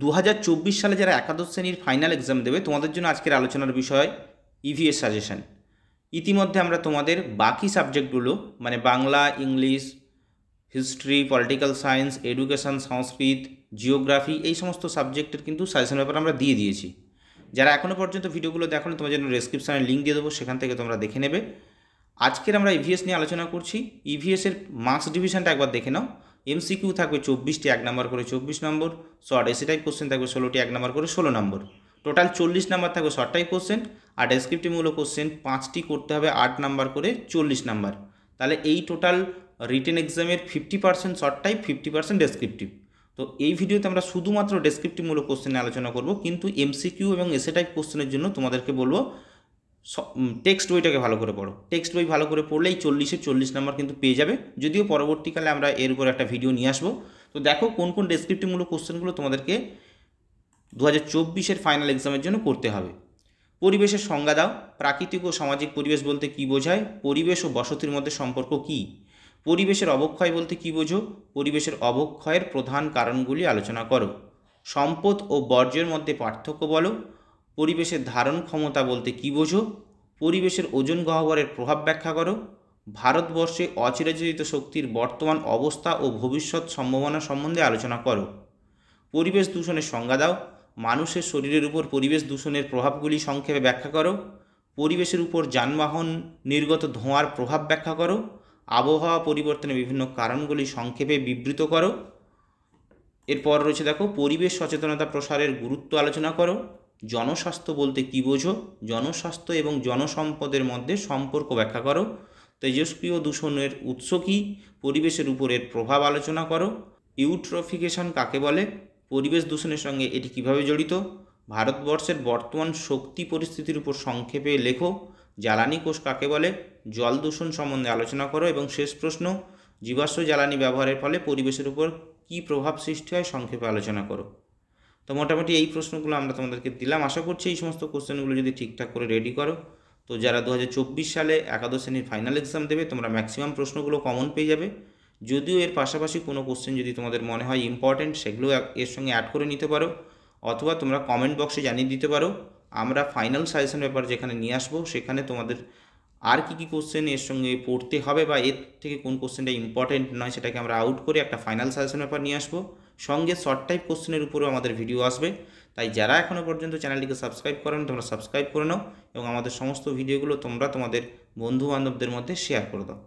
দু সালে যারা একাদশ শ্রেণীর ফাইনাল এক্সাম দেবে তোমাদের জন্য আজকের আলোচনার বিষয় ইভিএস সাজেশন ইতিমধ্যে আমরা তোমাদের বাকি সাবজেক্টগুলো মানে Bangla English history political science education Sanskrit geography এই সমস্ত সাবজেক্টের কিন্তু সাজেশন ব্যাপার আমরা দিয়ে দিয়েছি যারা এখনও পর্যন্ত ভিডিওগুলো দেখো তোমার জন্য ডিসক্রিপশানে লিঙ্ক দিয়ে দেবো সেখান থেকে তোমরা দেখে নেবে আজকের আমরা ইভিএস নিয়ে আলোচনা করছি ইভিএসের মার্কস ডিভিশনটা একবার দেখে নাও এমসিকিউ থাকবে চব্বিশটি এক নম্বর করে চব্বিশ নম্বর শর্ট এসি টাইপ কোশ্চেন থাকবে ষোলোটি এক নম্বর করে ষোলো নম্বর টোটাল চল্লিশ নাম্বার থাকবে শর্ট টাইপ কোশ্চেন আর ডেসক্রিপটিভমূলক কোশ্চেন পাঁচটি করতে হবে আট নাম্বার করে চল্লিশ নাম্বার তাহলে এই টোটাল রিটেন এক্সামের fifty percent short type fifty percent descriptive তো এই ভিডিওতে আমরা শুধুমাত্র ডেসক্রিপটিভমূলক কোশ্চেন আলোচনা করব কিন্তু এমসিকিউ এবং এসে টাইপ কোশ্চেনের জন্য তোমাদেরকে বলবো টেক্সট বইটাকে ভালো করে পড়ো টেক্সট বই ভালো করে পড়লেই চল্লিশে চল্লিশ নাম্বার কিন্তু পেয়ে যাবে যদিও পরবর্তীকালে আমরা এর উপর একটা ভিডিও নিয়ে আসবো তো দেখো কোন কোন ডেসক্রিপ্টিভমূলক কোশ্চেনগুলো তোমাদেরকে দু হাজার চব্বিশের ফাইনাল এক্সামের জন্য করতে হবে পরিবেশের সংজ্ঞা দাও প্রাকৃতিক ও সামাজিক পরিবেশ বলতে কী বোঝায় পরিবেশ ও বসতির মধ্যে সম্পর্ক কী পরিবেশের অবক্ষয় বলতে কী বোঝো পরিবেশের অবক্ষয়ের প্রধান কারণগুলি আলোচনা করো সম্পদ ও বর্জ্যের মধ্যে পার্থক্য বলো পরিবেশের ধারণ ক্ষমতা বলতে কী বোঝো পরিবেশের ওজন গহ্বরের প্রভাব ব্যাখ্যা করো ভারতবর্ষে অচিরাচরিত শক্তির বর্তমান অবস্থা ও ভবিষ্যৎ সম্ভাবনা সম্বন্ধে আলোচনা করো পরিবেশ দূষণের সংজ্ঞা দাও মানুষের শরীরের উপর পরিবেশ দূষণের প্রভাবগুলি সংক্ষেপে ব্যাখ্যা করো পরিবেশের উপর যানবাহন নির্গত ধোঁয়ার প্রভাব ব্যাখ্যা করো আবহাওয়া পরিবর্তনের বিভিন্ন কারণগুলি সংক্ষেপে বিবৃত করো এরপর রয়েছে দেখো পরিবেশ সচেতনতা প্রসারের গুরুত্ব আলোচনা করো জনস্বাস্থ্য বলতে কী বোঝো জনস্বাস্থ্য এবং জনসম্পদের মধ্যে সম্পর্ক ব্যাখ্যা করো তেজস্ক্রিয় দূষণের উৎস কী পরিবেশের উপরের প্রভাব আলোচনা করো ইউট্রফিকেশন কাকে বলে পরিবেশ দূষণের সঙ্গে এটি কিভাবে জড়িত ভারতবর্ষের বর্তমান শক্তি পরিস্থিতির উপর সংক্ষেপে লেখো জ্বালানি কোষ কাকে বলে জল দূষণ সম্বন্ধে আলোচনা করো এবং শেষ প্রশ্ন জীবাশ্ম জ্বালানি ব্যবহারের ফলে পরিবেশের উপর কী প্রভাব সৃষ্টি হয় সংক্ষেপে আলোচনা করো তো মোটামুটি এই প্রশ্নগুলো আমরা তোমাদেরকে দিলাম আশা করছি এই সমস্ত কোশ্চেনগুলো যদি ঠিকঠাক করে রেডি করো তো যারা দু সালে একাদশ শ্রেণীর ফাইনাল এক্সাম দেবে তোমরা ম্যাক্সিমাম প্রশ্নগুলো কমন পেয়ে যাবে যদিও এর পাশাপাশি কোনো কোশ্চেন যদি তোমাদের মনে হয় ইম্পর্ট্যান্ট সেগুলো এর সঙ্গে অ্যাড করে নিতে পারো অথবা তোমরা কমেন্ট বক্সে জানিয়ে দিতে পারো আমরা ফাইনাল সাজেশন ব্যাপার যেখানে নিয়ে আসবো সেখানে তোমাদের আর কি কী কোশ্চেন এর সঙ্গে পড়তে হবে বা এর থেকে কোন কোশ্চেনটা ইম্পর্টেন্ট নয় সেটাকে আমরা আউট করে একটা ফাইনাল সাজেশন ব্যাপার নিয়ে আসবো সঙ্গে শর্ট টাইপ কোশ্চেনের উপরেও আমাদের ভিডিও আসবে তাই যারা এখনও পর্যন্ত চ্যানেলটিকে সাবস্ক্রাইব করেন তোমরা সাবস্ক্রাইব করে নাও এবং আমাদের সমস্ত ভিডিওগুলো তোমরা তোমাদের বন্ধু বান্ধবদের মধ্যে শেয়ার করে দাও